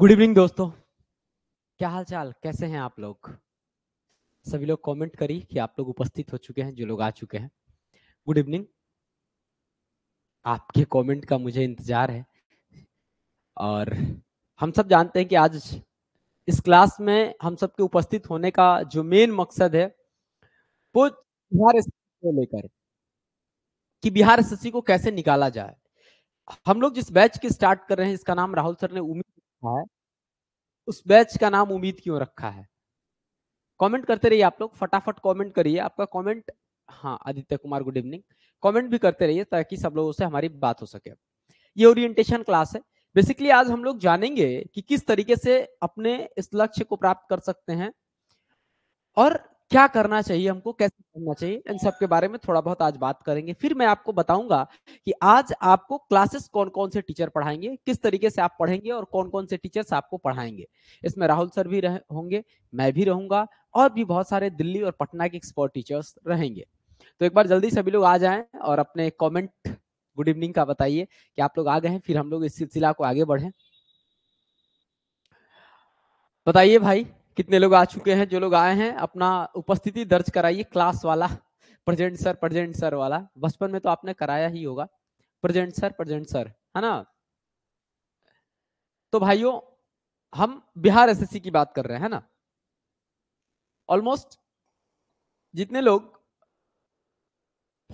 good evening दोस्तों क्या हाल चाल कैसे हैं आप लोग सभी लोग कमेंट करी कि आप लोग उपस्थित हो चुके हैं जो लोग आ चुके हैं गुड इवनिंग आपके कमेंट का मुझे इंतजार है और हम सब जानते हैं कि आज इस क्लास में हम सब के उपस्थित होने का जो मेन मकसद है वो बिहार को लेकर कि बिहार एस को कैसे निकाला जाए हम लोग जिस बैच की स्टार्ट कर रहे हैं इसका नाम राहुल सर ने उम्मीद रखा है उस बैच का नाम उम्मीद क्यों रखा है कमेंट करते रहिए आप लोग फटाफट कमेंट करिए आपका कमेंट हाँ Aditya Kumar good evening comment भी करते रहिए ताकि सब लोगों से हमारी बात हो सके ये ओरिएंटेशन क्लास है बेसिकली आज हम लोग जानेंगे कि किस तरीके से अपने इस लक्ष्य को प्राप्त कर सकते हैं और क्या करना चाहिए हमको कैसे करना चाहिए इन सब के बारे में थोड़ा बहुत आज बात करेंगे फिर मैं आपको बताऊंगा कि आज आपको क्लासेस कौन कौन से टीचर पढ़ाएंगे किस तरीके से आप पढ़ेंगे और कौन कौन से टीचर्स आपको पढ़ाएंगे इसमें राहुल सर भी होंगे मैं भी रहूंगा और भी बहुत सारे दिल्ली और पटना के एक्सपर्ट टीचर्स रहेंगे तो एक बार जल्दी सभी लोग आ जाए और अपने कॉमेंट गुड इवनिंग का बताइए कि आप लोग आ गए फिर हम लोग इस सिलसिला को आगे बढ़े बताइए भाई कितने लोग आ चुके हैं जो लोग आए हैं अपना उपस्थिति दर्ज कराइए क्लास वाला प्रेजेंट सर प्रेजेंट सर वाला बचपन में तो आपने कराया ही होगा प्रेजेंट सर प्रेजेंट सर है ना तो भाइयों हम बिहार एसएससी की बात कर रहे हैं ना ऑलमोस्ट जितने लोग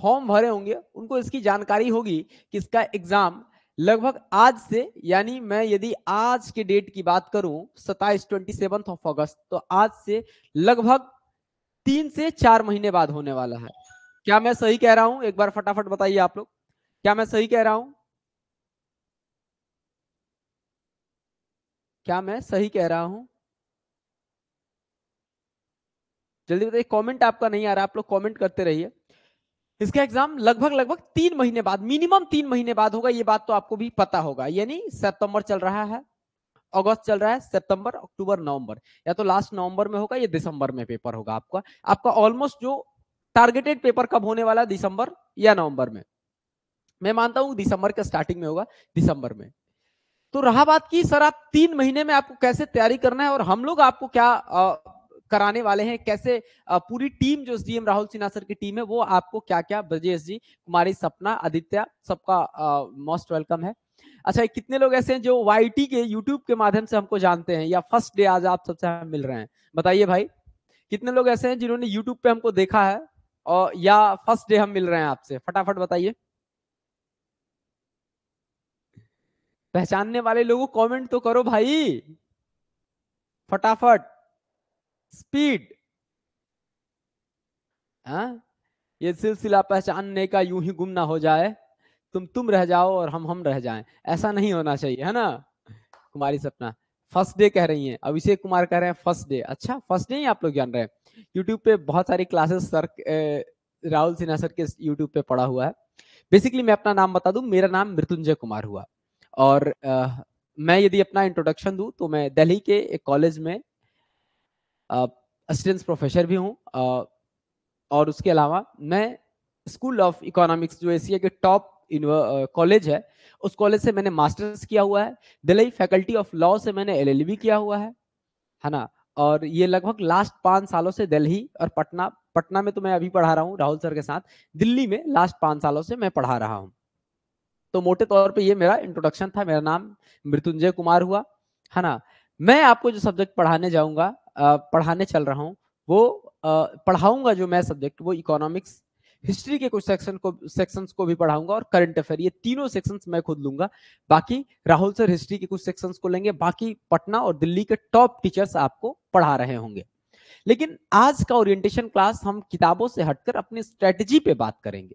फॉर्म भरे होंगे उनको इसकी जानकारी होगी कि इसका एग्जाम लगभग आज से यानी मैं यदि आज के डेट की बात करूं सताइस ट्वेंटी सेवन ऑफ अगस्त तो आज से लगभग तीन से चार महीने बाद होने वाला है क्या मैं सही कह रहा हूं एक बार फटाफट बताइए आप लोग क्या मैं सही कह रहा हूं क्या मैं सही कह रहा हूं जल्दी बताइए कमेंट आपका नहीं आ रहा आप लोग कमेंट करते रहिए इसका एग्जाम लगभग लगभग तीन महीने बाद मिनिमम तीन महीने बाद होगा ये बात तो आपको भी पता होगा यानी सितंबर चल रहा है अगस्त चल रहा है सितंबर अक्टूबर नवंबर या तो लास्ट नवंबर में होगा या दिसंबर में पेपर होगा आपका आपका ऑलमोस्ट जो टारगेटेड पेपर कब होने वाला है दिसंबर या नवंबर में मैं मानता हूं दिसंबर के स्टार्टिंग में होगा दिसंबर में तो रहा बात की सर आप तीन महीने में आपको कैसे तैयारी करना है और हम लोग आपको क्या कराने वाले हैं कैसे पूरी टीम जो सीएम राहुल सिन्हा सर की टीम है वो आपको क्या क्या ब्रजेश जी कुमारी सपना आदित्य सबका मोस्ट वेलकम है अच्छा कितने लोग ऐसे हैं जो वाई के यूट्यूब के माध्यम से हमको जानते हैं या फर्स्ट डे आज आप सबसे हम मिल रहे हैं बताइए भाई कितने लोग ऐसे हैं जिन्होंने यूट्यूब पे हमको देखा है और या फर्स्ट डे हम मिल रहे हैं आपसे फटाफट बताइए पहचानने वाले लोगों कमेंट तो करो भाई फटाफट स्पीड हाँ ये सिलसिला पहचानने का यूं ही गुमना हो जाए तुम तुम रह जाओ और हम हम रह जाएं ऐसा नहीं होना चाहिए है ना कुमारी सपना फर्स्ट डे कह रही हैं अभिषेक कुमार कह रहे हैं फर्स्ट डे अच्छा फर्स्ट डे ही आप लोग जान रहे हैं यूट्यूब पे बहुत सारी classes sir Rahul Sinha sir के यूट्यूब पे पड़ा हुआ है बेसिकली मैं अपना नाम बता दूं मेरा नाम मृत्युंजय कुमार हुआ और आ, मैं यदि अपना इंट्रोडक्शन दूं तो मैं दिल्ली के एक कॉलेज में असिस्टेंस प्रोफेसर भी हूँ और उसके अलावा मैं स्कूल ऑफ इकोनॉमिक्स जो एशिया के टॉप कॉलेज है उस कॉलेज से मैंने मास्टर्स किया हुआ है दिल्ली फैकल्टी ऑफ लॉ से मैंने एल किया हुआ है है ना और ये लगभग लास्ट पाँच सालों से दिल्ली और पटना पटना में तो मैं अभी पढ़ा रहा हूँ राहुल सर के साथ दिल्ली में लास्ट पाँच सालों से मैं पढ़ा रहा हूँ तो मोटे तौर पे ये मेरा इंट्रोडक्शन था मेरा नाम मृत्युंजय कुमार हुआ है ना मैं आपको जो सब्जेक्ट पढ़ाने जाऊंगा पढ़ाने चल रहा हूँ वो पढ़ाऊंगा जो मैं सब्जेक्ट वो इकोनॉमिक्स हिस्ट्री के कुछ सेक्शन को सेक्शंस को भी पढ़ाऊंगा और करंट अफेयर ये तीनों सेक्शंस मैं खुद लूंगा बाकी राहुल सर हिस्ट्री के कुछ सेक्शंस को लेंगे बाकी पटना और दिल्ली के टॉप टीचर्स आपको पढ़ा रहे होंगे लेकिन आज का ओरिएंटेशन क्लास हम किताबों से हटकर अपनी स्ट्रेटजी पे बात करेंगे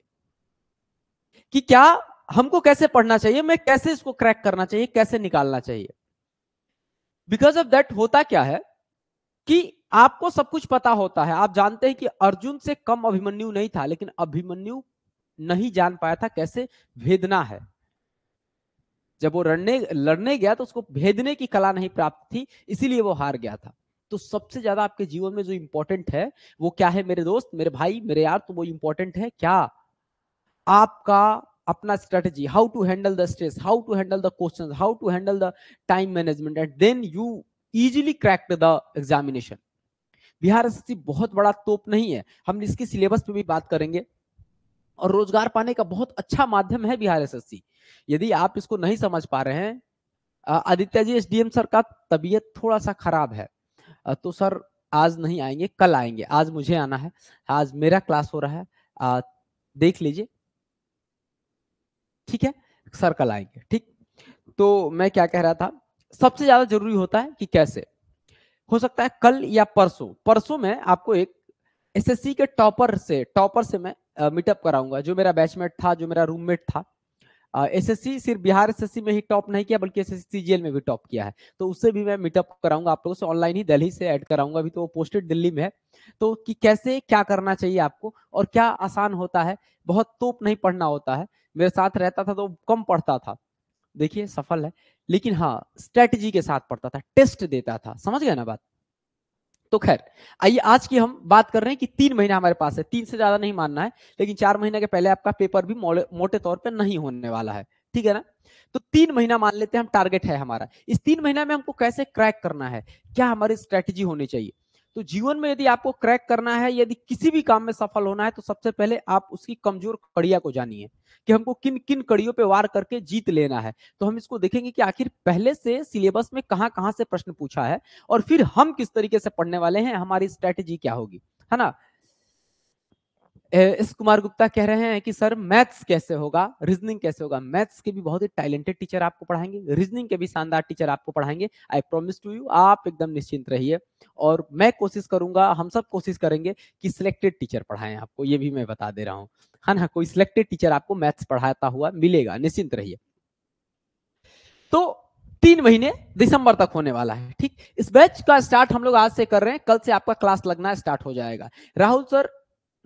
कि क्या हमको कैसे पढ़ना चाहिए मैं कैसे इसको क्रैक करना चाहिए कैसे निकालना चाहिए बिकॉज ऑफ दैट होता क्या है कि आपको सब कुछ पता होता है आप जानते हैं कि अर्जुन से कम अभिमन्यु नहीं था लेकिन अभिमन्यु नहीं जान पाया था कैसे भेदना है जब वो लड़ने लड़ने गया तो उसको भेदने की कला नहीं प्राप्त थी इसीलिए वो हार गया था तो सबसे ज्यादा आपके जीवन में जो इंपॉर्टेंट है वो क्या है मेरे दोस्त मेरे भाई मेरे यार तो वो इंपॉर्टेंट है क्या आपका अपना strategy how to handle the stress how to handle the question how to handle the time management and then you easily cracked the examination Bihar एस बहुत बड़ा तोप नहीं है हम इसके सिलेबस पे भी बात करेंगे और रोजगार पाने का बहुत अच्छा माध्यम है बिहार एस यदि आप इसको नहीं समझ पा रहे हैं Aditya ji S D sir का तबीयत थोड़ा सा खराब है तो सर आज नहीं आएंगे कल आएंगे आज मुझे आना है आज मेरा क्लास हो रहा है आ, देख लीजिए ठीक है सर कल आएंगे ठीक तो मैं क्या कह रहा था सबसे ज्यादा जरूरी होता है कि कैसे हो सकता है कल या परसों परसों में आपको एक एसएससी के टॉपर से टॉपर से मैं मीटअप कराऊंगा जो मेरा बैचमेट था जो मेरा रूममेट था एसएससी सिर्फ बिहार एसएससी में ही टॉप नहीं किया बल्कि एसएससी जेल में भी टॉप किया है तो उससे भी मैं मीटअप कराऊंगा आप लोगों से ऑनलाइन ही दिल्ली से ऐड कराऊंगा अभी तो वो पोस्टेड दिल्ली में है तो कि कैसे क्या करना चाहिए आपको और क्या आसान होता है बहुत तोप नहीं पढ़ना होता है मेरे साथ रहता था तो कम पढ़ता था देखिए सफल है लेकिन हाँ स्ट्रेटजी के साथ पढ़ता था टेस्ट देता था समझ गए ना बात तो खैर आइए आज की हम बात कर रहे हैं कि तीन महीना हमारे पास है तीन से ज्यादा नहीं मानना है लेकिन चार महीने के पहले आपका पेपर भी मोटे तौर पर नहीं होने वाला है ठीक है ना तो तीन महीना मान लेते हैं हम टारगेट है हमारा इस तीन महीना में हमको कैसे क्रैक करना है क्या हमारी स्ट्रेटजी होनी चाहिए तो जीवन में यदि आपको क्रैक करना है यदि किसी भी काम में सफल होना है तो सबसे पहले आप उसकी कमजोर कड़िया को जानिए कि हमको किन किन कड़ियों पे वार करके जीत लेना है तो हम इसको देखेंगे कि आखिर पहले से सिलेबस में कहां कहां से प्रश्न पूछा है और फिर हम किस तरीके से पढ़ने वाले हैं हमारी स्ट्रैटेजी क्या होगी है ना एस कुमार गुप्ता कह रहे हैं कि सर मैथ्स कैसे होगा रीजनिंग कैसे होगा मैथ्स के भी बहुत ही टैलेंटेड टीचर आपको पढ़ाएंगे रीजनिंग के भी शानदार टीचर आपको पढ़ाएंगे आई प्रोमिस टू यू आप एकदम निश्चिंत रहिए और मैं कोशिश करूंगा हम सब कोशिश करेंगे कि सिलेक्टेड टीचर पढ़ाएं आपको ये भी मैं बता दे रहा हूँ हाँ है ना कोई सिलेक्टेड टीचर आपको मैथ्स पढ़ाता हुआ मिलेगा निश्चिंत रहिए तो तीन महीने दिसंबर तक होने वाला है ठीक इस बैच का स्टार्ट हम लोग आज से कर रहे हैं कल से आपका क्लास लगना स्टार्ट हो जाएगा राहुल सर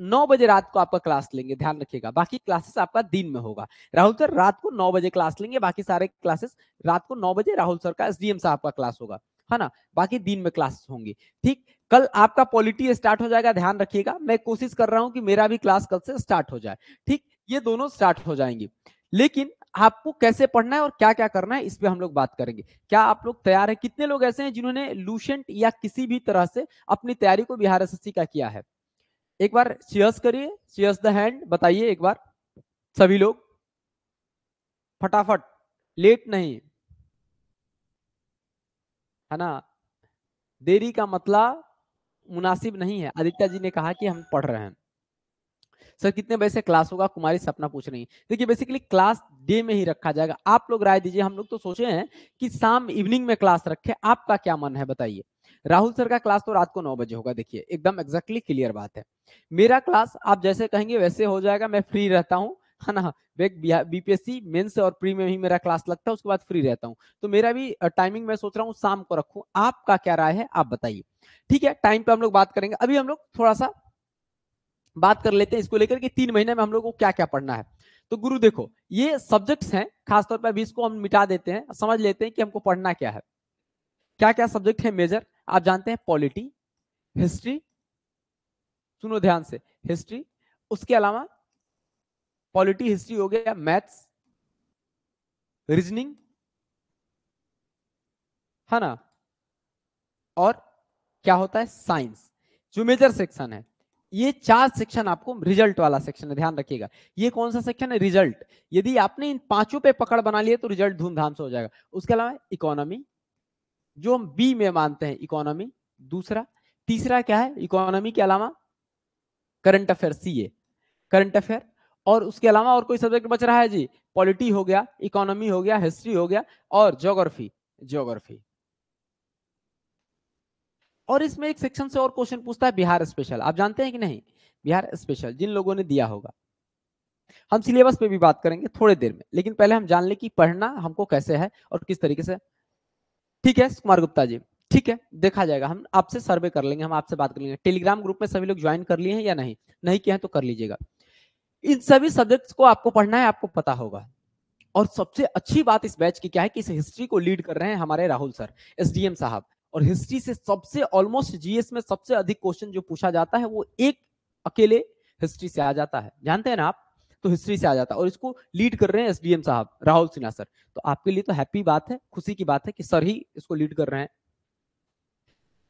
नौ बजे रात को आपका क्लास लेंगे ध्यान रखिएगा बाकी क्लासेस आपका दिन में होगा राहुल सर रात को नौ बजे क्लास लेंगे बाकी सारे क्लासेस रात को नौ बजे राहुल सर का एसडीएम साहब का क्लास होगा है ना बाकी दिन में क्लासेस होंगी ठीक कल आपका पॉलिटी स्टार्ट हो जाएगा ध्यान रखिएगा मैं कोशिश कर रहा हूँ कि मेरा भी क्लास कल से स्टार्ट हो जाए ठीक ये दोनों स्टार्ट हो जाएंगे लेकिन आपको कैसे पढ़ना है और क्या क्या करना है इस पर हम लोग बात करेंगे क्या आप लोग तैयार हैं कितने लोग ऐसे हैं जिन्होंने लूशेंट या किसी भी तरह से अपनी तैयारी को बिहार एस का किया है एक बार शेयर्स करिए शेयर्स द हैंड बताइए एक बार सभी लोग फटाफट लेट नहीं है ना देरी का मतलब मुनासिब नहीं है आदित्य जी ने कहा कि हम पढ़ रहे हैं सर कितने बजे से क्लास होगा कुमारी सपना पूछ रही है देखिए बेसिकली क्लास डे में ही रखा जाएगा आप लोग राय दीजिए हम लोग तो सोचे हैं कि शाम इवनिंग में क्लास रखे आपका क्या मन है बताइए राहुल सर का क्लास तो रात को नौ बजे होगा देखिए एकदम एग्जैक्टली क्लियर बात है मेरा क्लास आप जैसे कहेंगे वैसे हो जाएगा मैं फ्री रहता हूँ है ना बीपीएससी मेंस और प्री में भी मेरा क्लास लगता है उसके बाद फ्री रहता हूँ तो मेरा भी टाइमिंग मैं सोच रहा हूँ शाम को रखू आपका क्या राय है आप बताइए ठीक है टाइम पे हम लोग बात करेंगे अभी हम लोग थोड़ा सा बात कर लेते हैं इसको लेकर कि तीन महीने में हम लोग को क्या क्या पढ़ना है तो गुरु देखो ये सब्जेक्ट्स हैं खासतौर पर अभी इसको हम मिटा देते हैं समझ लेते हैं कि हमको पढ़ना क्या है क्या क्या सब्जेक्ट है मेजर आप जानते हैं पॉलिटी हिस्ट्री सुनो ध्यान से हिस्ट्री उसके अलावा पॉलिटी हिस्ट्री हो गया मैथ्स रीजनिंग है ना और क्या होता है साइंस जो मेजर सेक्शन है ये चार सेक्शन आपको रिजल्ट वाला सेक्शन है ध्यान रखिएगा ये कौन सा सेक्शन है रिजल्ट यदि आपने इन पांचों पे पकड़ बना लिया तो रिजल्ट धूमधाम से हो जाएगा उसके अलावा इकोनॉमी जो हम बी में मानते हैं इकोनॉमी दूसरा तीसरा क्या है इकोनॉमी के अलावा current affair C A current affair और उसके अलावा और कोई सब्जेक्ट बच रहा है जी पॉलिटी हो गया इकोनॉमी हो गया हिस्ट्री हो गया और जोग्राफी ज्योग्राफी और इसमें एक सेक्शन से और क्वेश्चन पूछता है बिहार स्पेशल आप जानते हैं कि नहीं बिहार स्पेशल जिन लोगों ने दिया होगा हम सिलेबस पे भी बात करेंगे थोड़ी देर में लेकिन पहले हम जान लें कि पढ़ना हमको कैसे है और किस तरीके से ठीक है कुमार गुप्ता जी ठीक है देखा जाएगा हम आपसे सर्वे कर लेंगे हम आपसे बात कर लेंगे टेलीग्राम ग्रुप में सभी लोग ज्वाइन कर लिए हैं या नहीं नहीं किया है तो कर लीजिएगा इन सभी सब्जेक्ट्स को आपको पढ़ना है आपको पता होगा और सबसे अच्छी बात इस बैच की क्या है कि इस हिस्ट्री को लीड कर रहे हैं हमारे राहुल सर एसडीएम साहब और हिस्ट्री से सबसे ऑलमोस्ट जीएस में सबसे अधिक क्वेश्चन जो पूछा जाता है वो एक अकेले हिस्ट्री से आ जाता है जानते हैं ना आप तो हिस्ट्री से आ जाता है और इसको लीड कर रहे हैं एसडीएम साहब राहुल सिन्हा सर तो आपके लिए तो हैप्पी बात है खुशी की बात है कि सर ही इसको लीड कर रहे हैं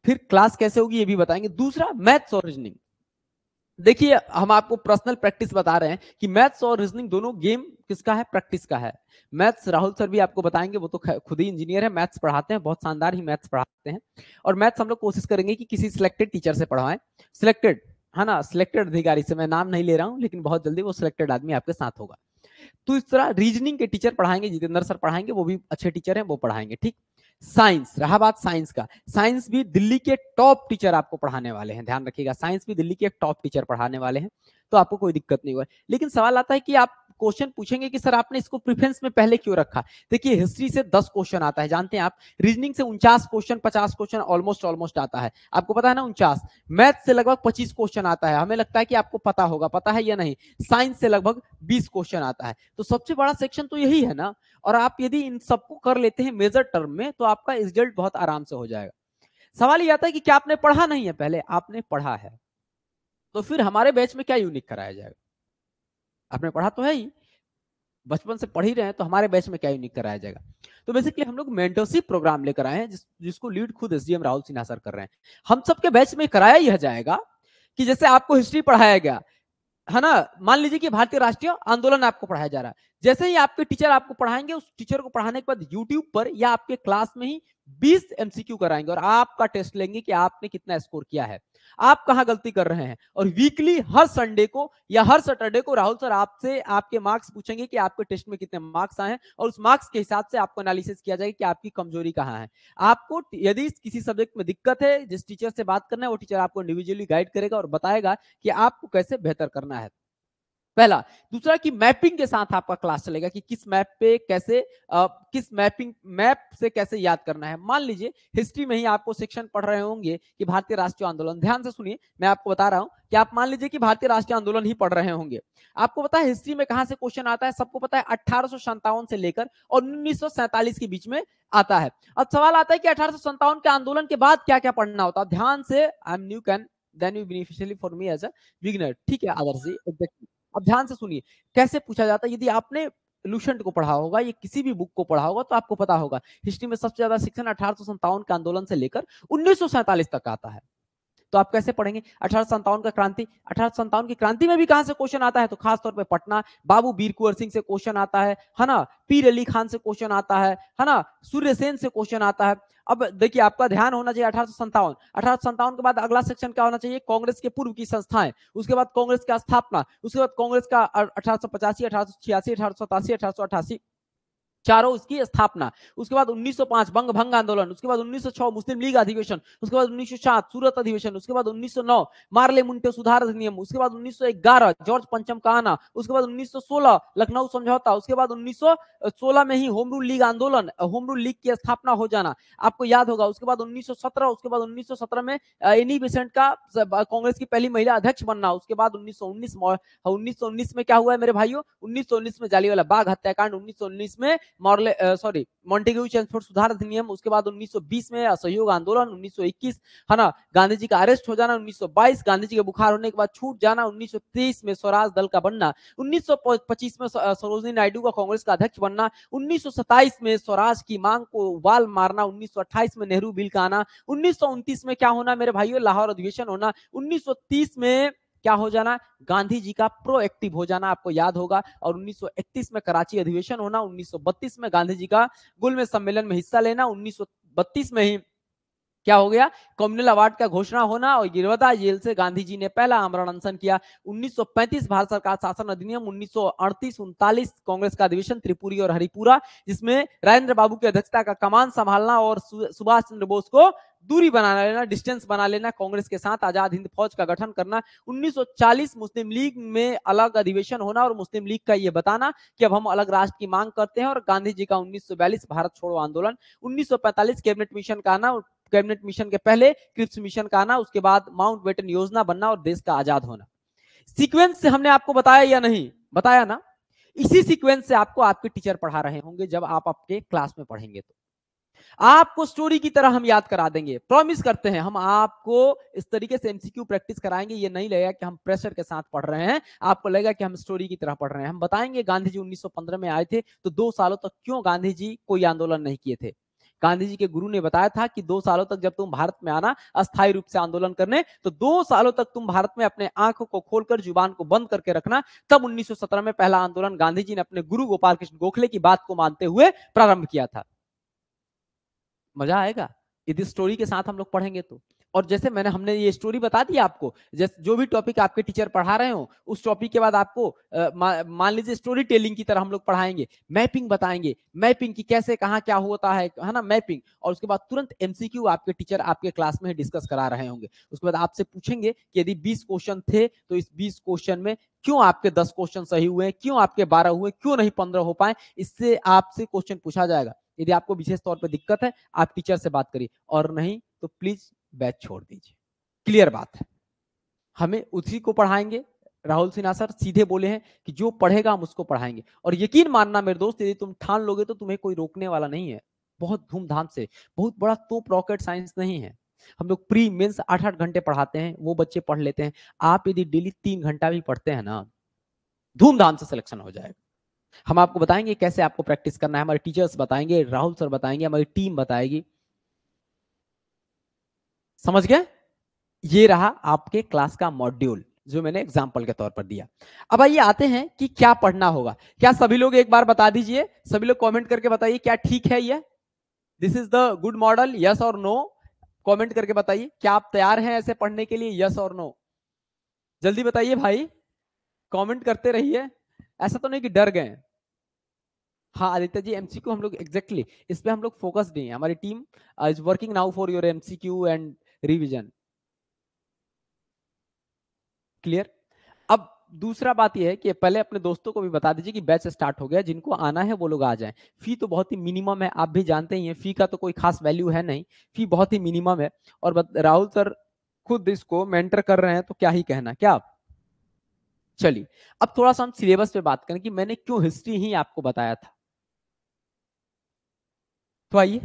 फिर क्लास कैसे होगी ये भी बताएंगे दूसरा मैथ्स और रीजनिंग देखिए हम आपको पर्सनल प्रैक्टिस बता रहे हैं कि मैथ्स और रीजनिंग दोनों गेम किसका है प्रैक्टिस का है मैथ्स राहुल सर भी आपको बताएंगे वो तो खुद ही इंजीनियर है मैथ्स पढ़ाते हैं बहुत शानदार ही मैथ्स पढ़ाते हैं और मैथ्स हम लोग कोशिश करेंगे कि किसी सिलेक्टेड टीचर से पढ़ाएं सिलेक्टेड है ना सिलेक्टेड अधिकारी से मैं नाम नहीं ले रहा हूँ लेकिन बहुत जल्दी वो सिलेक्टेड आदमी आपके साथ होगा तो इस तरह रीजनिंग के टीचर पढ़ाएंगे जितेंद्र सर पढ़ाएंगे वो भी अच्छे टीचर हैं वो पढ़ाएंगे ठीक साइंस रहा बात साइंस का साइंस भी दिल्ली के टॉप टीचर आपको पढ़ाने वाले हैं ध्यान रखिएगा साइंस भी दिल्ली के टॉप टीचर पढ़ाने वाले हैं तो आपको कोई दिक्कत नहीं हुआ लेकिन सवाल आता है कि आप क्वेश्चन पूछेंगे कि सर आपने इसको प्रिफरेंस में पहले क्यों रखा देखिए हिस्ट्री से दस क्वेश्चन आता है जानते हैं आप रीजनिंग से उनचास क्वेश्चन पचास क्वेश्चन ऑलमोस्ट ऑलमोस्ट आता है आपको पता है ना उनचास मैथ से लगभग पच्चीस क्वेश्चन आता है हमें लगता है कि आपको पता होगा पता है या नहीं साइंस से लगभग बीस क्वेश्चन आता है तो सबसे बड़ा सेक्शन तो यही है ना और आप यदि इन सबको कर लेते हैं मेजर टर्म में तो आपका रिजल्ट बहुत आराम से हो जाएगा सवाल ये आता है कि क्या आपने पढ़ा नहीं है पहले आपने पढ़ा है तो फिर हमारे बैच में क्या यूनिक कराया जाएगा आपने पढ़ा तो है ही बचपन से पढ़ ही रहे हैं तो हमारे बैच में क्या यूनिक कराया जाएगा तो बेसिकली हम लोग मेंटरशिप प्रोग्राम लेकर आए हैं जिस, जिसको लीड खुद एस राहुल सिन्हा सर कर रहे हैं हम सबके बैच में कराया यह जाएगा कि जैसे आपको हिस्ट्री पढ़ाया गया है ना मान लीजिए कि भारतीय राष्ट्रीय आंदोलन आपको पढ़ाया जा रहा है जैसे ही आपके टीचर आपको पढ़ाएंगे उस टीचर को पढ़ाने के बाद यूट्यूब पर या आपके क्लास में ही 20 एमसीक्यू कराएंगे और आपका टेस्ट लेंगे कि आपने कितना स्कोर किया है आप कहाँ गलती कर रहे हैं और वीकली हर संडे को या हर सैटरडे को राहुल सर आपसे आपके मार्क्स पूछेंगे कि आपके टेस्ट में कितने मार्क्स आए हैं और उस मार्क्स के हिसाब से आपको एनालिसिस किया जाएगा कि आपकी कमजोरी कहाँ है आपको यदि किसी सब्जेक्ट में दिक्कत है जिस टीचर से बात करना है वो टीचर आपको इंडिविजुअली गाइड करेगा और बताएगा कि आपको कैसे बेहतर करना है पहला दूसरा कि मैपिंग के साथ आपका क्लास चलेगा कि किस मैप पे कैसे आ, किस मैपिंग मैप से कैसे याद करना है मान लीजिए हिस्ट्री में ही आपको सेक्शन पढ़ रहे होंगे कि भारतीय राष्ट्रीय आंदोलन ध्यान से सुनिए मैं आपको बता रहा हूं कि आप मान लीजिए कि भारतीय राष्ट्रीय आंदोलन ही पढ़ रहे होंगे आपको पता है हिस्ट्री में कहां से क्वेश्चन आता है सबको पता है अठारह से लेकर और उन्नीस के बीच में आता है अब सवाल आता है कि अठारह के आंदोलन के बाद क्या क्या पढ़ना होता है ध्यान से I am new can then you beneficially for me as a beginner ठीक है आदर्श जी एग्जैक्टली अब ध्यान से सुनिए कैसे पूछा जाता है यदि आपने लूशंट को पढ़ा होगा या किसी भी बुक को पढ़ा होगा तो आपको पता होगा हिस्ट्री में सबसे ज्यादा शिक्षण अठारह के आंदोलन से लेकर उन्नीस तक आता है तो आप कैसे पढ़ेंगे अठारह का क्रांति अठारह की क्रांति में भी कहां से क्वेश्चन आता है तो खासतौर पर पटना बाबू बीर कुंवर सिंह से क्वेश्चन आता है है ना पीर अली खान से क्वेश्चन आता है है ना सूर्य सेन से क्वेश्चन आता है अब देखिए आपका ध्यान होना चाहिए अठारह संतावन अठारह संतावन के बाद अगला सेक्शन क्या होना चाहिए कांग्रेस के पूर्व की संस्थाएं उसके बाद कांग्रेस का स्थापना उसके बाद कांग्रेस का अठारह सौ पचासी अठारह सौ छियासी अठारह सौ सतासी अठारह सौ अठासी चारों उसकी स्थापना उसके बाद 1905 बंग भंग आंदोलन उसके बाद 1906 मुस्लिम लीग अधिवेशन उसके बाद 1907 सूरत अधिवेशन उसके बाद 1909 मार्ले मुंटे सुधार अधिनियम उसके बाद 1911 जॉर्ज पंचम का आना उसके बाद 1916 लखनऊ समझौता उसके बाद 1916 में ही होम रूल लीग आंदोलन होम रूल लीग की स्थापना हो जाना आपको याद होगा उसके बाद उन्नीस उसके बाद उन्नीस में एनी बेसेंट का कांग्रेस की पहली महिला अध्यक्ष बनना उसके बाद उन्नीस सौ में क्या हुआ है मेरे भाईयों उन्नीस में जाली वाला बाघ हत्याकांड उन्नीस में मॉर्ले सॉरी मॉन्टेग्यू चेंसफोर्ड सुधार अधिनियम उसके बाद 1920 में असहयोग आंदोलन 1921 है ना गांधी जी का अरेस्ट हो जाना 1922 गांधी जी के बुखार होने के बाद छूट जाना 1930 में स्वराज दल का बनना 1925 में सरोजनी नायडू का कांग्रेस का अध्यक्ष बनना 1927 में स्वराज की मांग को वाल मारना उन्नीस में नेहरू बिल का आना उन्नीस में क्या होना मेरे भाइयों लाहौर अधिवेशन होना उन्नीस में क्या हो जाना गांधी जी का प्रोएक्टिव हो जाना आपको याद होगा और 1931 में कराची अधिवेशन होना 1932 में गांधी जी का गुल में सम्मेलन में हिस्सा लेना 1932 में ही क्या हो गया कम्युनल अवार्ड का घोषणा होना और गिरवदा जेल से गांधी जी ने पहला आमरण अनशन किया 1935 भारत सरकार शासन अधिनियम उन्नीस उनतालीस कांग्रेस का अधिवेशन त्रिपुरी और हरिपुरा जिसमें राजेंद्र बाबू की अध्यक्षता का कमान संभालना और सुभाष चंद्र बोस को दूरी बना लेना डिस्टेंस बना लेना कांग्रेस के साथ आजाद हिंद फौज का गठन करना 1940 मुस्लिम लीग में अलग अधिवेशन होना और मुस्लिम लीग का ये बताना कि अब हम अलग राष्ट्र की मांग करते हैं और गांधी जी का उन्नीस भारत छोड़ो आंदोलन उन्नीस कैबिनेट मिशन का आना कैबिनेट मिशन के पहले क्रिप्स मिशन का आना उसके बाद माउंट बेटन योजना बनना और देश का आजाद होना सिक्वेंस से हमने आपको बताया या नहीं बताया ना इसी सीक्वेंस से आपको आपके टीचर पढ़ा रहे होंगे जब आप आपके क्लास में पढ़ेंगे तो आपको स्टोरी की तरह हम याद करा देंगे प्रॉमिस करते हैं हम आपको इस तरीके से एमसीक्यू प्रैक्टिस कराएंगे ये नहीं लगेगा कि हम प्रेशर के साथ पढ़ रहे हैं आपको लगेगा कि हम स्टोरी की तरह पढ़ रहे हैं हम बताएंगे गांधी जी उन्नीस में आए थे तो दो सालों तक क्यों गांधी जी कोई आंदोलन नहीं किए थे गांधी जी के गुरु ने बताया था कि दो सालों तक जब तुम भारत में आना अस्थायी रूप से आंदोलन करने तो दो सालों तक तुम भारत में अपने आंखों को खोलकर जुबान को बंद करके रखना तब 1917 में पहला आंदोलन गांधी जी ने अपने गुरु गोपाल कृष्ण गोखले की बात को मानते हुए प्रारंभ किया था मजा आएगा यदि स्टोरी के साथ हम लोग पढ़ेंगे तो और जैसे मैंने हमने ये स्टोरी बता दी आपको जैसे जो भी टॉपिक आपके टीचर पढ़ा रहे हो उस टॉपिक के बाद आपको मान मा लीजिए स्टोरी टेलिंग की तरह हम लोग पढ़ाएंगे मैपिंग बताएंगे मैपिंग की कैसे कहाँ क्या होता है है ना मैपिंग और उसके बाद तुरंत एमसीक्यू आपके टीचर आपके क्लास में डिस्कस करा रहे होंगे उसके बाद आपसे पूछेंगे कि यदि बीस क्वेश्चन थे तो इस बीस क्वेश्चन में क्यों आपके दस क्वेश्चन सही हुए क्यों आपके बारह हुए क्यों नहीं पंद्रह हो पाए इससे आपसे क्वेश्चन पूछा जाएगा यदि आपको विशेष तौर पर दिक्कत है आप टीचर से बात करिए और नहीं तो प्लीज बैच छोड़ दीजिए क्लियर बात है हमें उसी को पढ़ाएंगे राहुल सिन्हा सर सीधे बोले हैं कि जो पढ़ेगा हम उसको पढ़ाएंगे और यकीन मानना मेरे दोस्त यदि तुम ठान लोगे तो तुम्हें कोई रोकने वाला नहीं है बहुत धूमधाम से बहुत बड़ा तो रॉकेट साइंस नहीं है हम लोग प्री मेन्स आठ आठ घंटे पढ़ाते हैं वो बच्चे पढ़ लेते हैं आप यदि डेली तीन घंटा भी पढ़ते हैं ना धूमधाम से सिलेक्शन हो जाएगा हम आपको बताएंगे कैसे आपको प्रैक्टिस करना है हमारे टीचर्स बताएंगे राहुल सर बताएंगे हमारी टीम बताएगी समझ गए ये रहा आपके क्लास का मॉड्यूल जो मैंने एग्जाम्पल के तौर पर दिया अब आइए आते हैं कि क्या पढ़ना होगा क्या सभी लोग एक बार बता दीजिए सभी लोग कमेंट करके बताइए क्या ठीक है ये this is the good model yes और नो कमेंट करके बताइए क्या आप तैयार हैं ऐसे पढ़ने के लिए यस और नो जल्दी बताइए भाई कमेंट करते रहिए ऐसा तो नहीं कि डर गए हाँ आदित्य जी एमसीक्यू हम लोग एग्जैक्टली exactly, इस पे हम लोग फोकस दिए हमारी team is working now for your MCQ and revision clear अब दूसरा बात यह है कि पहले अपने दोस्तों को भी बता दीजिए कि बैच स्टार्ट हो गया जिनको आना है वो लोग आ जाएं फी तो बहुत ही मिनिमम है आप भी जानते ही हैं फी का तो कोई खास वैल्यू है नहीं फी बहुत ही मिनिमम है और राहुल सर खुद इसको मेंटर कर रहे हैं तो क्या ही कहना क्या आप चलिए अब थोड़ा सा हम सिलेबस पे बात करें कि मैंने क्यों हिस्ट्री ही आपको बताया था तो आइए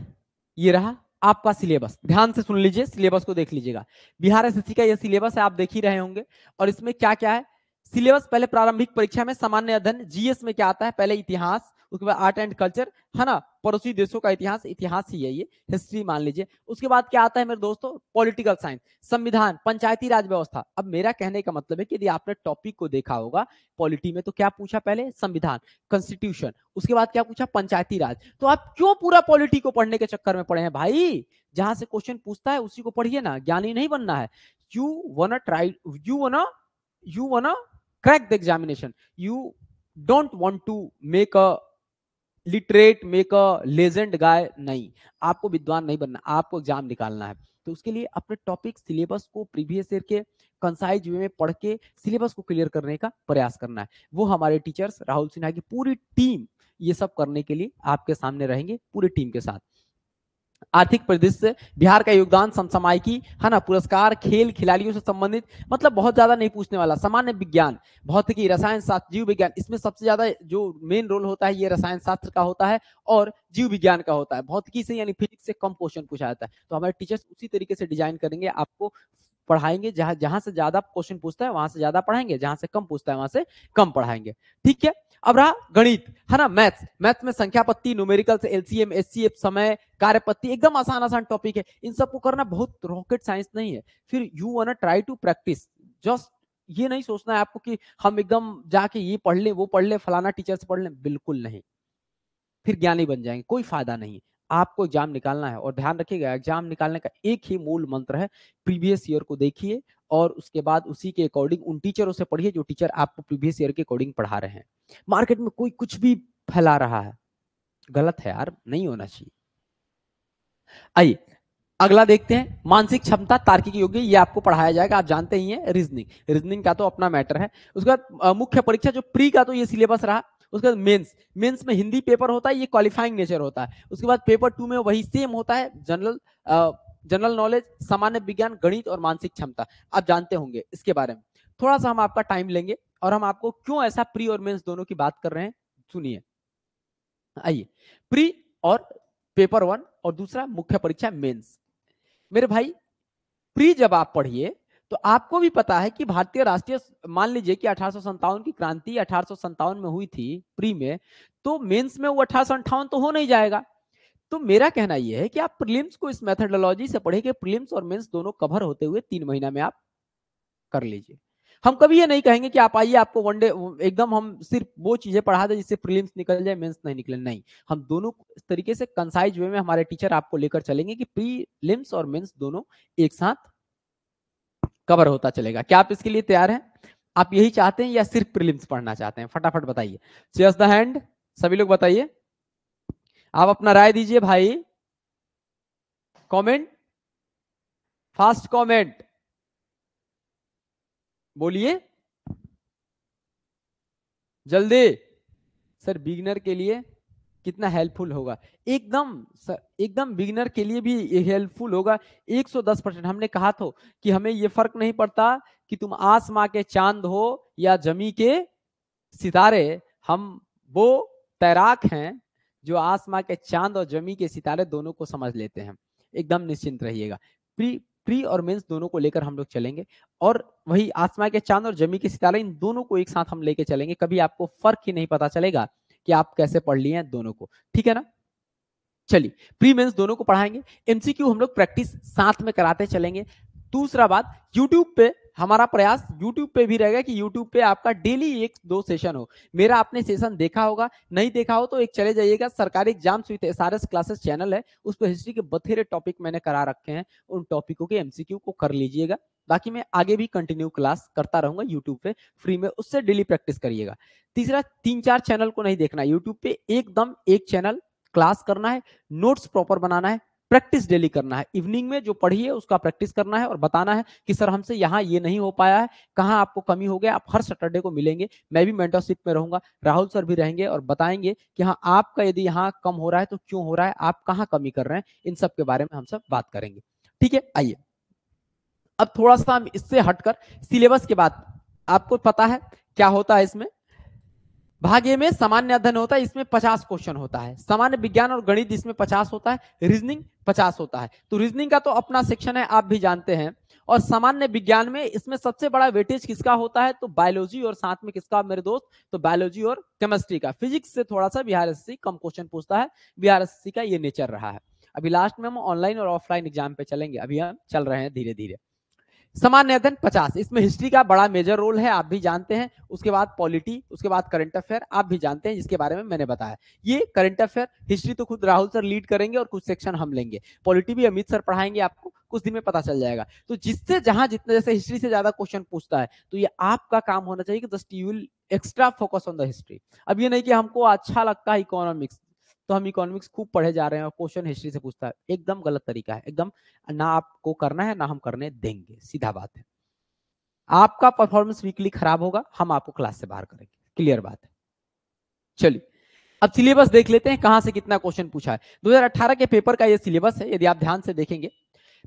ये रहा आपका सिलेबस ध्यान से सुन लीजिए सिलेबस को देख लीजिएगा बिहार एस का यह सिलेबस है आप देख ही रहे होंगे और इसमें क्या क्या है सिलेबस पहले प्रारंभिक परीक्षा में सामान्य अध्ययन जीएस में क्या आता है पहले इतिहास उसके बाद आर्ट एंड कल्चर है ना पड़ोसी देशों का इतिहास इतिहास ही है ये हिस्ट्री मान लीजिए उसके बाद क्या आता है मेरे दोस्तों पॉलिटिकल साइंस संविधान पंचायती राज व्यवस्था अब मेरा कहने का मतलब है कि यदि आपने टॉपिक को देखा होगा पॉलिटी में तो क्या पूछा पहले संविधान कॉन्स्टिट्यूशन उसके बाद क्या पूछा पंचायती राज तो आप क्यों पूरा पॉलिटी को पढ़ने के चक्कर में पढ़े हैं भाई जहां से क्वेश्चन पूछता है उसी को पढ़िए ना ज्ञानी नहीं बनना है you want try you want you want crack the examination you don't want to make a literate make a legend guy नहीं आपको विद्वान नहीं बनना आपको एग्जाम निकालना है तो उसके लिए अपने टॉपिक सिलेबस को प्रीवियस ईयर के कंसाइज वे में पढ़ के सिलेबस को क्लियर करने का प्रयास करना है वो हमारे टीचर्स राहुल सिन्हा की पूरी टीम ये सब करने के लिए आपके सामने रहेंगे पूरी टीम के साथ आर्थिक परिदृश्य बिहार का योगदान की है ना पुरस्कार खेल खिलाड़ियों से संबंधित मतलब बहुत ज्यादा नहीं पूछने वाला सामान्य विज्ञान भौतिकी रसायन शास्त्र जीव विज्ञान इसमें सबसे ज्यादा जो मेन रोल होता है ये रसायन शास्त्र का होता है और जीव विज्ञान का होता है भौतिकी से यानी फिजिक्स से कम क्वेश्चन पूछा जाता है तो हमारे टीचर्स उसी तरीके से डिजाइन करेंगे आपको पढ़ाएंगे जहां जहां से ज्यादा क्वेश्चन पूछता है वहां से ज्यादा पढ़ाएंगे जहां से कम पूछता है वहां से कम पढ़ाएंगे ठीक है अब रहा गणित है ना मैथ्स मैथ्स में संख्या पत्ती न्यूमेरिकल एलसीएम एससीएफ समय कार्यपत्ति एकदम आसान आसान टॉपिक है इन सबको करना बहुत रॉकेट साइंस नहीं है फिर you want try to practise just ये नहीं सोचना है आपको कि हम एकदम जाके ये पढ़ ले वो पढ़ ले फलाना टीचर से पढ़ ले बिल्कुल नहीं फिर ज्ञानी बन जाएंगे कोई फायदा नहीं आपको एग्जाम निकालना है और ध्यान रखिएगा एग्जाम निकालने का एक ही मूल मंत्र है प्रीवियस ईयर को देखिए और उसके बाद उसी के अकॉर्डिंग उन टीचरों से पढ़िए जो टीचर आपको प्रीवियस ईयर के अकॉर्डिंग पढ़ा रहे हैं मार्केट में कोई कुछ भी फैला रहा है गलत है यार नहीं होना चाहिए आइए अगला देखते हैं मानसिक क्षमता तार्किक योग्य ये आपको पढ़ाया जाएगा आप जानते ही हैं रीजनिंग रीजनिंग का तो अपना मैटर है उसके बाद मुख्य परीक्षा जो प्री का तो ये सिलेबस रहा उसके बाद मेंस मेंस में हिंदी पेपर होता है ये क्वालिफाइंग नेचर होता है उसके बाद पेपर टू में वही सेम होता है जनरल जनरल नॉलेज सामान्य विज्ञान गणित और मानसिक क्षमता आप जानते होंगे इसके बारे में थोड़ा सा हम आपका टाइम लेंगे और हम आपको क्यों ऐसा प्री और मेंस दोनों की बात कर रहे हैं सुनिए आइए प्री और पेपर वन और दूसरा मुख्य परीक्षा मेंस मेरे भाई प्री जब आप पढ़िए तो आपको भी पता है कि भारतीय राष्ट्रीय मान लीजिए कि अठारह की क्रांति अठारह में हुई थी प्री में तो मेंस में वो अठारह तो हो नहीं जाएगा तो मेरा कहना यह है कि आप प्रीलिम्स को इस मेथडोलॉजी से पढ़े कि प्रीलिम्स और मेंस दोनों कवर होते हुए तीन महीना में आप कर लीजिए हम कभी ये नहीं कहेंगे कि आप आइए आपको वनडे एकदम हम सिर्फ वो चीजें पढ़ा दें जिससे प्रीलिम्स निकल जाए मेंस नहीं निकले नहीं हम दोनों इस तरीके से कंसाइज वे में हमारे टीचर आपको लेकर चलेंगे कि प्रीलिम्स और मेंस दोनों एक साथ कवर होता चलेगा क्या आप इसके लिए तैयार हैं आप यही चाहते हैं या सिर्फ प्रीलिम्स पढ़ना चाहते हैं फटाफट बताइए चेयर्स द हैंड सभी लोग बताइए आप अपना राय दीजिए भाई कमेंट फास्ट कमेंट बोलिए जल्दी सर बिगनर के लिए कितना हेल्पफुल होगा एकदम सर एकदम बिगनर के लिए भी ये हेल्पफुल होगा 110 परसेंट हमने कहा तो कि हमें ये फर्क नहीं पड़ता कि तुम आसमां के चांद हो या जमी के सितारे हम वो तैराक हैं जो आसमां के चांद और जमी के सितारे दोनों को समझ लेते हैं एकदम निश्चिंत रहिएगा प्री प्री और मेंस दोनों को लेकर हम लोग चलेंगे और वही आसमां के चांद और जमी के सितारे इन दोनों को एक साथ हम लेके चलेंगे कभी आपको फर्क ही नहीं पता चलेगा कि आप कैसे पढ़ लिए हैं दोनों को ठीक है ना चलिए प्री मेंस दोनों को पढ़ाएंगे एमसीक्यू हम लोग प्रैक्टिस साथ में कराते चलेंगे दूसरा बात यूट्यूब पे हमारा प्रयास यूट्यूब पे भी रहेगा कि यूट्यूब पे आपका डेली एक दो सेशन हो मेरा आपने सेशन देखा होगा नहीं देखा हो तो एक चले जाइएगा सरकारी exam with S R S classes channel है उस पर हिस्ट्री के बथेरे टॉपिक मैंने करा रखे हैं उन टॉपिकों के एमसीक्यू को कर लीजिएगा बाकी मैं आगे भी कंटिन्यू क्लास करता रहूंगा यूट्यूब पे फ्री में उससे डेली प्रैक्टिस करिएगा तीसरा तीन चार चैनल को नहीं देखना यूट्यूब पे एकदम एक चैनल क्लास करना है नोट्स प्रॉपर बनाना है प्रैक्टिस डेली करना है इवनिंग में जो पढ़िए उसका प्रैक्टिस करना है और बताना है कि सर हमसे यहाँ ये नहीं हो पाया है कहाँ आपको कमी हो गया आप हर सैटरडे को मिलेंगे मैं भी मेंटरशिप में रहूंगा राहुल सर भी रहेंगे और बताएंगे कि हाँ आपका यदि यहाँ कम हो रहा है तो क्यों हो रहा है आप कहाँ कमी कर रहे हैं इन सब के बारे में हम सब बात करेंगे ठीक है आइए अब थोड़ा सा हम इससे हटकर सिलेबस के बाद आपको पता है क्या होता है इसमें भाग्य में सामान्य अध्ययन होता है इसमें पचास क्वेश्चन होता है सामान्य विज्ञान और गणित इसमें पचास होता है रीजनिंग पचास होता है तो रीजनिंग का तो अपना सेक्शन है आप भी जानते हैं और सामान्य विज्ञान में इसमें सबसे बड़ा वेटेज किसका होता है तो बायोलॉजी और साथ में किसका मेरे दोस्त तो बायोलॉजी और केमिस्ट्री का फिजिक्स से थोड़ा सा बिहार कम क्वेश्चन पूछता है बिहार का ये नेचर रहा है अभी लास्ट में हम ऑनलाइन और ऑफलाइन एग्जाम पे चलेंगे अभी हम चल रहे हैं धीरे धीरे अध्ययन पचास इसमें हिस्ट्री का बड़ा मेजर रोल है आप भी जानते हैं उसके बाद पॉलिटी उसके बाद करंट अफेयर आप भी जानते हैं जिसके बारे में मैंने बताया ये करंट अफेयर हिस्ट्री तो खुद राहुल सर लीड करेंगे और कुछ सेक्शन हम लेंगे पॉलिटी भी अमित सर पढ़ाएंगे आपको कुछ दिन में पता चल जाएगा तो जिससे जहां जितने जैसे हिस्ट्री से ज्यादा क्वेश्चन पूछता है तो ये आपका काम होना चाहिए कि just you will extra focus on the history अब ये नहीं कि हमको अच्छा लगता है इकोनॉमिक्स तो हम इकोनॉमिक्स खूब पढ़े जा रहे हैं और क्वेश्चन हिस्ट्री से पूछता है एकदम गलत तरीका है एकदम ना आपको करना है ना हम करने देंगे सीधा बात है आपका परफॉर्मेंस वीकली खराब होगा हम आपको क्लास से बाहर करेंगे क्लियर बात है चलिए अब सिलेबस देख लेते हैं कहां से कितना क्वेश्चन पूछा है 2018 के पेपर का ये सिलेबस है यदि आप ध्यान से देखेंगे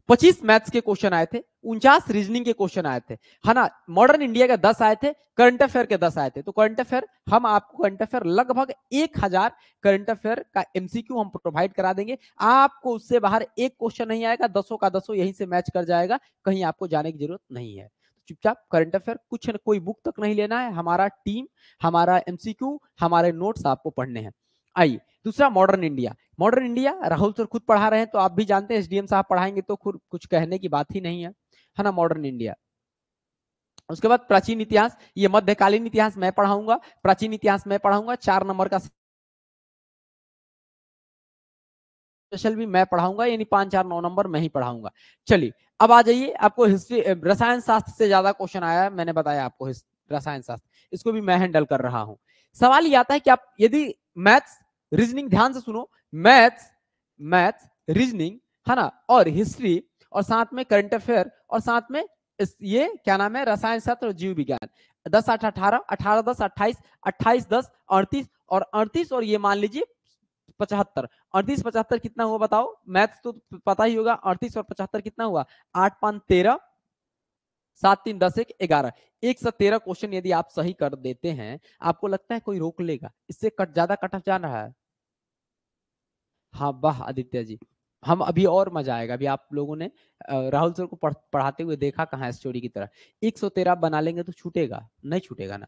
पच्चीस मैथ्स के क्वेश्चन आए थे उनचास रीजनिंग के क्वेश्चन आए थे है ना मॉडर्न इंडिया के दस आए थे करंट अफेयर के दस आए थे तो करंट अफेयर हम आपको करंट अफेयर लगभग एक हजार करंट अफेयर का एमसीक्यू हम प्रोवाइड करा देंगे आपको उससे बाहर एक क्वेश्चन नहीं आएगा दसों का दसों यहीं से मैच कर जाएगा कहीं आपको जाने की जरूरत नहीं है तो चुपचाप करंट अफेयर कुछ न, कोई बुक तक नहीं लेना है हमारा टीम हमारा एमसीक्यू हमारे नोट्स आपको पढ़ने हैं आइए दूसरा modern India modern India Rahul sir खुद पढ़ा रहे हैं तो आप भी जानते हैं एसडीएम साहब पढ़ाएंगे तो खुद कुछ कहने की बात ही नहीं है है ना मॉडर्न इंडिया उसके बाद प्राचीन इतिहास ये मध्यकालीन इतिहास मैं पढ़ाऊंगा प्राचीन इतिहास मैं पढ़ाऊंगा चार नंबर का स्पेशल भी मैं पढ़ाऊंगा यानी पांच चार नौ नंबर मैं ही पढ़ाऊंगा चलिए अब आ जाइए आपको हिस्ट्री रसायन शास्त्र से ज्यादा क्वेश्चन आया है मैंने बताया आपको रसायन शास्त्र इसको भी मैं हैंडल कर रहा हूं सवाल ये आता है कि आप यदि मैथ्स रीजनिंग ध्यान से सुनो मैथ्स मैथ्स रीजनिंग है ना और हिस्ट्री और साथ में करंट अफेयर और साथ में ये क्या नाम है रसायन शास्त्र और जीव विज्ञान दस आठ अठारह अठारह दस अट्ठाईस अट्ठाईस दस अड़तीस और अड़तीस और ये मान लीजिए पचहत्तर अड़तीस पचहत्तर कितना हुआ बताओ मैथ्स तो पता ही होगा अड़तीस और पचहत्तर कितना हुआ आठ पांच तेरह सात तीन दस एक ग्यारह एक सौ तेरह क्वेश्चन यदि आप सही कर देते हैं आपको लगता है कोई रोक लेगा इससे कट ज्यादा कटअप जा रहा है हाँ वाह आदित्य जी हम अभी और मजा आएगा अभी आप लोगों ने राहुल सर को पढ़, पढ़ाते हुए देखा कहा है स्टोरी की तरह एक सौ तेरह बना लेंगे तो छूटेगा नहीं छूटेगा ना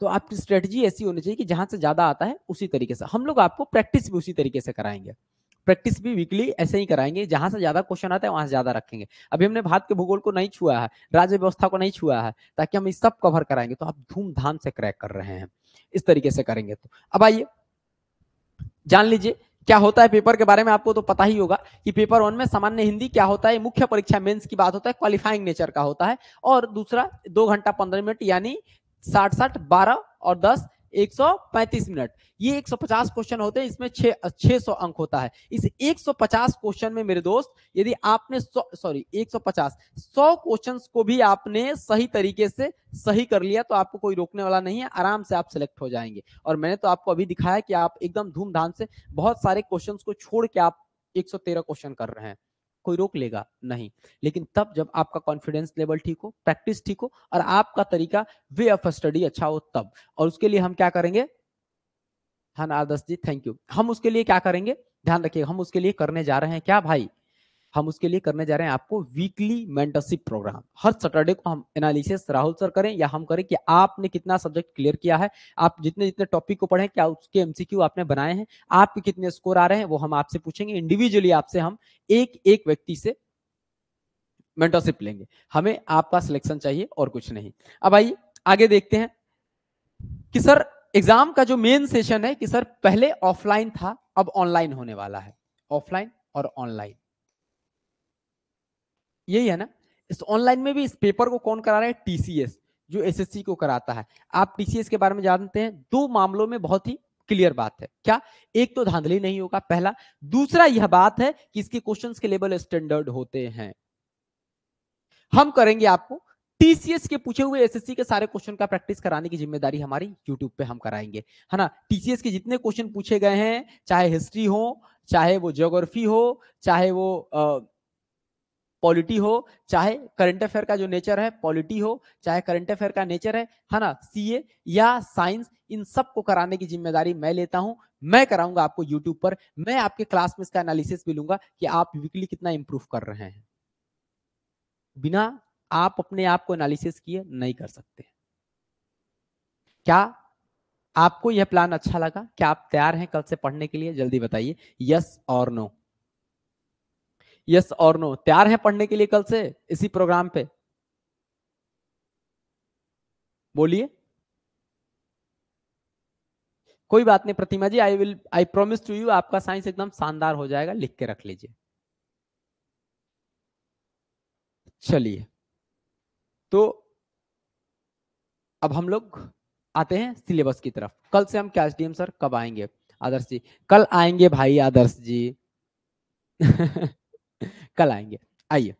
तो आपकी स्ट्रेटजी ऐसी होनी चाहिए कि जहां से ज्यादा आता है उसी तरीके से हम लोग आपको प्रैक्टिस भी उसी तरीके से कराएंगे प्रैक्टिस भी वीकली ऐसे ही कराएंगे जहां से ज्यादा क्वेश्चन आता है वहां से ज्यादा रखेंगे अभी हमने भारत के भूगोल को नहीं छुआ है राज्य व्यवस्था को नहीं छुआ है ताकि हम इस सब कवर कराएंगे तो आप धूमधाम से क्रैक कर रहे हैं इस तरीके से करेंगे तो अब आइए जान लीजिए क्या होता है पेपर के बारे में आपको तो पता ही होगा कि पेपर वन में सामान्य हिंदी क्या होता है मुख्य परीक्षा मेंस की बात होता है क्वालिफाइंग नेचर का होता है और दूसरा दो घंटा पंद्रह मिनट यानी साठ साठ बारह और दस 135 मिनट ये 150 क्वेश्चन होते हैं इसमें छह सौ अंक होता है इस 150 क्वेश्चन में मेरे दोस्त यदि आपने सॉरी 150 100 क्वेश्चंस को भी आपने सही तरीके से सही कर लिया तो आपको कोई रोकने वाला नहीं है आराम से आप सिलेक्ट हो जाएंगे और मैंने तो आपको अभी दिखाया कि आप एकदम धूमधाम से बहुत सारे क्वेश्चन को छोड़ के आप एक क्वेश्चन कर रहे हैं कोई रोक लेगा नहीं लेकिन तब जब आपका कॉन्फिडेंस लेवल ठीक हो प्रैक्टिस ठीक हो और आपका तरीका वे ऑफ स्टडी अच्छा हो तब और उसके लिए हम क्या करेंगे हाँ नारदस जी थैंक यू हम उसके लिए क्या करेंगे ध्यान रखिए हम उसके लिए करने जा रहे हैं क्या भाई हम उसके लिए करने जा रहे हैं आपको वीकली मेंटरशिप प्रोग्राम हर सैटरडे को हम एनालिसिस राहुल सर करें या हम करें कि आपने कितना सब्जेक्ट क्लियर किया है आप जितने जितने टॉपिक को पढ़े क्या उसके एमसीक्यू आपने बनाए हैं आपके कितने स्कोर आ रहे हैं वो हम आपसे पूछेंगे इंडिविजुअली आपसे हम एक एक व्यक्ति से मेंटरशिप लेंगे हमें आपका सिलेक्शन चाहिए और कुछ नहीं अब आइए आगे देखते हैं कि सर एग्जाम का जो मेन सेशन है कि सर पहले ऑफलाइन था अब ऑनलाइन होने वाला है ऑफलाइन और ऑनलाइन यही है ना इस ऑनलाइन में भी इस पेपर को कौन करा रहा है टीसीएस जो एसएससी को कराता है आप टीसीएस के बारे में जानते हैं दो मामलों में बहुत ही क्लियर बात है क्या एक तो धांधली नहीं होगा पहला दूसरा यह बात है कि इसके क्वेश्चन के लेवल स्टैंडर्ड होते हैं हम करेंगे आपको टीसीएस के पूछे हुए एसएससी के सारे क्वेश्चन का प्रैक्टिस कराने की जिम्मेदारी हमारी यूट्यूब पे हम कराएंगे है ना टीसीएस के जितने क्वेश्चन पूछे गए हैं चाहे हिस्ट्री हो चाहे वो ज्योग्राफी हो चाहे वो पॉलिटी हो चाहे करंट अफेयर का जो नेचर है पॉलिटी हो चाहे करंट अफेयर का नेचर है है ना सीए या साइंस इन सब को कराने की जिम्मेदारी मैं लेता हूं मैं कराऊंगा आपको यूट्यूब पर मैं आपके क्लास में इसका एनालिसिस भी लूंगा कि आप वीकली कितना इंप्रूव कर रहे हैं बिना आप अपने आप को एनालिसिस किए नहीं कर सकते क्या आपको यह प्लान अच्छा लगा क्या आप तैयार हैं कल से पढ़ने के लिए जल्दी बताइए यस और नो यस और नो तैयार है पढ़ने के लिए कल से इसी प्रोग्राम पे बोलिए कोई बात नहीं Pratima ji I will I promise to you आपका साइंस एकदम शानदार हो जाएगा लिख के रख लीजिए चलिए तो अब हम लोग आते हैं सिलेबस की तरफ कल से हम क्या डीएम सर कब आएंगे आदर्श जी कल आएंगे भाई आदर्श जी कल आएंगे आइए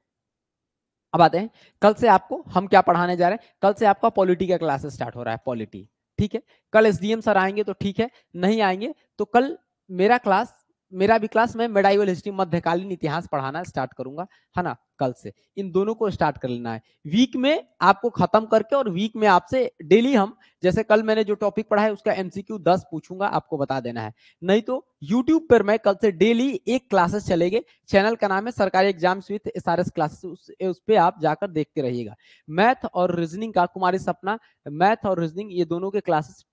अब आते हैं कल से आपको हम क्या पढ़ाने जा रहे हैं कल से आपका पॉलिटी का क्लास स्टार्ट हो रहा है पॉलिटी ठीक है कल एसडीएम सर आएंगे तो ठीक है नहीं आएंगे तो कल मेरा क्लास मेरा भी क्लास में मेडाइवल हिस्ट्री मध्यकालीन इतिहास पढ़ाना स्टार्ट करूंगा है ना कल से इन दोनों को स्टार्ट कर लेना है वीक में आपको खत्म करके और वीक में आपसे डेली हम जैसे कल मैंने जो टॉपिक पढ़ा है उसका एमसीक्यू 10 पूछूंगा आपको बता देना है नहीं तो यूट्यूब पर मैं कल से डेली एक क्लासेस चलेगे चैनल का नाम है Sarkari exam with S R S classes उस, उस पर आप जाकर देखते रहिएगा मैथ और रीजनिंग का कुमारी सपना मैथ और रीजनिंग ये दोनों के क्लासेस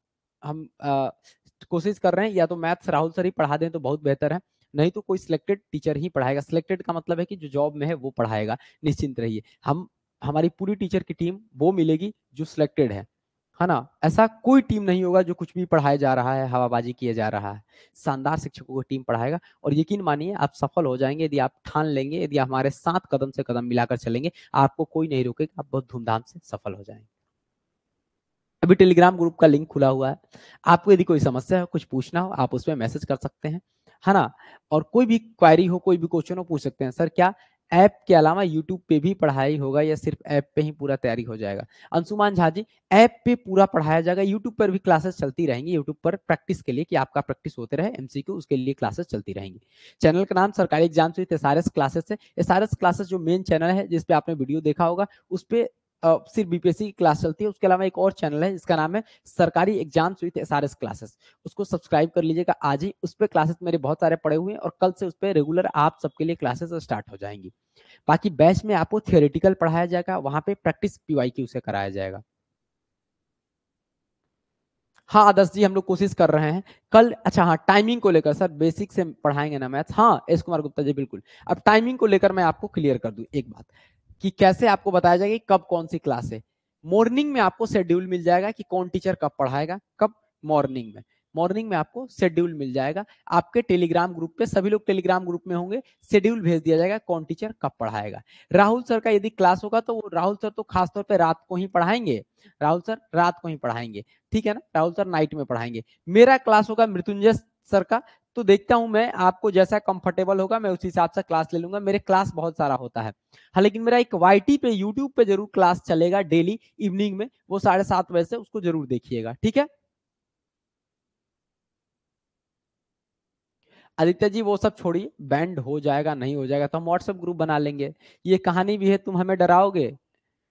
हम कोशिश कर रहे हैं या तो मैथ्स राहुल सर ही पढ़ा दें तो बहुत बेहतर है नहीं तो कोई सिलेक्टेड टीचर ही पढ़ाएगा सिलेक्टेड का मतलब है कि जो जॉब में है वो पढ़ाएगा निश्चिंत रहिए हम हमारी पूरी टीचर की टीम वो मिलेगी जो सिलेक्टेड है है ना ऐसा कोई टीम नहीं होगा जो कुछ भी पढ़ाया जा रहा है हवाबाजी किया जा रहा है शानदार शिक्षकों की टीम पढ़ाएगा और यकीन मानिए आप सफल हो जाएंगे यदि आप ठान लेंगे यदि हमारे साथ कदम से कदम मिलाकर चलेंगे आपको कोई नहीं रोकेगा आप बहुत धूमधाम से सफल हो जाएंगे अभी टेलीग्राम ग्रुप का लिंक खुला हुआ है आपको यदि कोई समस्या हो कुछ पूछना हो आप उसमें मैसेज कर सकते हैं है ना और कोई भी क्वायरी हो कोई भी क्वेश्चन हो पूछ सकते हैं सर क्या ऐप के अलावा यूट्यूब पे भी पढ़ाई होगा या सिर्फ ऐप पे ही पूरा तैयारी हो जाएगा अंशुमान झा जी ऐप पे पूरा पढ़ाया जाएगा यूट्यूब पर भी क्लासेस चलती रहेंगी यूट्यूब पर प्रैक्टिस के लिए कि आपका प्रैक्टिस होते रहे एमसीक्यू उसके लिए क्लासेस चलती रहेंगी चैनल का नाम सरकारी एग्जाम से एस क्लासेस है एस क्लासेस जो मेन चैनल है जिसपे आपने वीडियो देखा होगा उस पर सिर्फ बीपीएससी की क्लास चलती है उसके अलावा एक और चैनल है जिसका नाम है Sarkari exam with S R S classes उसको सब्सक्राइब कर लीजिएगा आज ही उस पर क्लासेस मेरे बहुत सारे पड़े हुए हैं और कल से उस पर रेगुलर आप सबके लिए क्लासेस स्टार्ट हो जाएंगी बाकी बैच में आपको थियोरिटिकल पढ़ाया जाएगा वहां पर प्रैक्टिस पीवाईक्यू से कराया जाएगा हाँ आदर्श जी हम लोग कोशिश कर रहे हैं कल अच्छा हाँ टाइमिंग को लेकर सर बेसिक से पढ़ाएंगे ना मैथ हाँ एस कुमार गुप्ता जी बिल्कुल अब टाइमिंग को लेकर मैं आपको क्लियर कर दूं एक बात कि कैसे आपको बताया जाएगा कब कौन सी क्लास है मॉर्निंग में आपको शेड्यूल मिल जाएगा कि कौन टीचर कब पढ़ाएगा कब मॉर्निंग में मॉर्निंग में आपको शेड्यूल मिल जाएगा आपके टेलीग्राम ग्रुप पे सभी लोग टेलीग्राम ग्रुप में होंगे शेड्यूल भेज दिया जाएगा कौन टीचर कब पढ़ाएगा राहुल सर का यदि क्लास होगा तो राहुल सर तो खासतौर पे रात को ही पढ़ाएंगे राहुल सर रात को ही पढ़ाएंगे ठीक है ना राहुल सर नाइट में पढ़ाएंगे मेरा क्लास होगा मृत्युंजय सर का तो देखता हूं मैं आपको जैसा कंफर्टेबल होगा मैं उसी हिसाब से क्लास ले लूंगा मेरे क्लास बहुत सारा होता है लेकिन मेरा एक वाई पे यूट्यूब पे जरूर क्लास चलेगा डेली इवनिंग में वो साढ़े सात बजे से उसको जरूर देखिएगा ठीक है आदित्य जी वो सब छोड़िए बैंड हो जाएगा नहीं हो जाएगा तो हम व्हाट्सएप ग्रुप बना लेंगे ये कहानी भी है तुम हमें डराओगे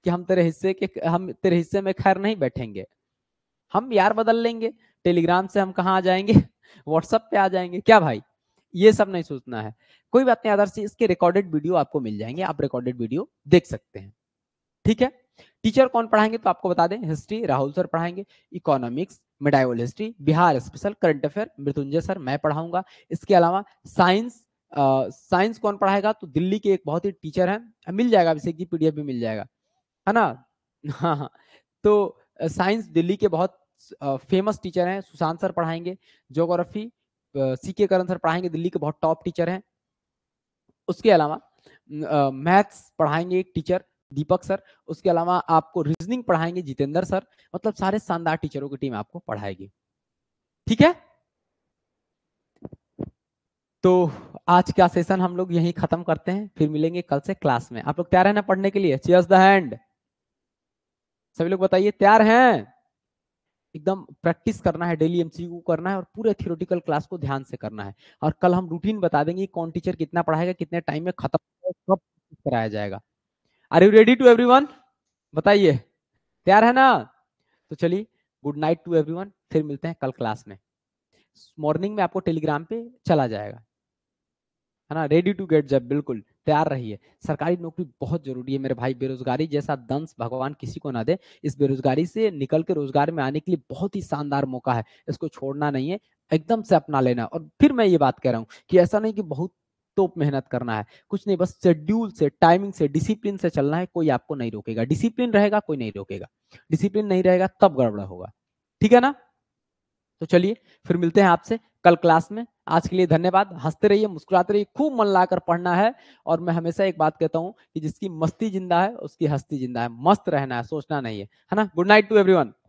कि हम तेरे हिस्से के हम तेरे हिस्से में खैर नहीं बैठेंगे हम यार बदल लेंगे टेलीग्राम से हम कहा आ जाएंगे व्हाट्सएप पे आ जाएंगे क्या भाई ये सब नहीं सोचना है कोई बात नहीं आदर्श इसके रिकॉर्डेड वीडियो आपको मिल जाएंगे आप रिकॉर्डेड वीडियो देख सकते हैं ठीक है टीचर कौन पढ़ाएंगे तो आपको बता दें हिस्ट्री राहुल सर पढ़ाएंगे economics medieval history Bihar special current affair Mrityunjay sir मैं पढ़ाऊंगा इसके अलावा साइंस साइंस कौन पढ़ाएगा तो दिल्ली के एक बहुत ही टीचर है मिल जाएगा अभिषेक जी पीडीएफ भी मिल जाएगा है ना हाँ हाँ तो साइंस दिल्ली के बहुत फेमस टीचर हैं सुशांत सर पढ़ाएंगे geography C K Karan sir पढ़ाएंगे दिल्ली के बहुत टॉप टीचर हैं उसके अलावा मैथ्स पढ़ाएंगे एक टीचर दीपक सर उसके अलावा आपको रीजनिंग पढ़ाएंगे जितेंद्र सर मतलब सारे शानदार टीचरों की टीम आपको पढ़ाएगी ठीक है तो आज का सेशन हम लोग यहीं खत्म करते हैं फिर मिलेंगे कल से क्लास में आप लोग तैयार है ना पढ़ने के लिए चेयर्स द हैंड सभी लोग बताइए तैयार हैं एकदम प्रैक्टिस करना है डेली एमसीक्यू करना है और पूरे थियोरटिकल क्लास को ध्यान से करना है और कल हम रूटीन बता देंगे कौन टीचर कितना पढ़ाएगा कितने टाइम में खत्म कब कराया जाएगा are you ready to every बताइए तैयार है ना तो चलिए गुड नाइट टू एवरी फिर मिलते हैं कल क्लास में मॉर्निंग में आपको टेलीग्राम पे चला जाएगा है ना रेडी टू गेट जब बिल्कुल तैयार रहिए सरकारी नौकरी बहुत जरूरी है मेरे भाई बेरोजगारी जैसा दंश भगवान किसी को ना दे इस बेरोजगारी से निकल के रोजगार में आने के लिए बहुत ही शानदार मौका है इसको छोड़ना नहीं है एकदम से अपना लेना और फिर मैं ये बात कह रहा हूँ कि ऐसा नहीं कि बहुत तो मेहनत करना है कुछ नहीं बस शेड्यूल से टाइमिंग से डिसिप्लिन से चलना है कोई आपको नहीं रोकेगा डिसिप्लिन रहेगा कोई नहीं रोकेगा डिसिप्लिन नहीं रहेगा तब गड़बड़ होगा ठीक है ना तो चलिए फिर मिलते हैं आपसे कल क्लास में आज के लिए धन्यवाद हंसते रहिए मुस्कुराते रहिए खूब मन लाकर पढ़ना है और मैं हमेशा एक बात कहता हूँ कि जिसकी मस्ती जिंदा है उसकी हस्ती जिंदा है मस्त रहना है सोचना नहीं है है ना गुड नाइट टू एवरी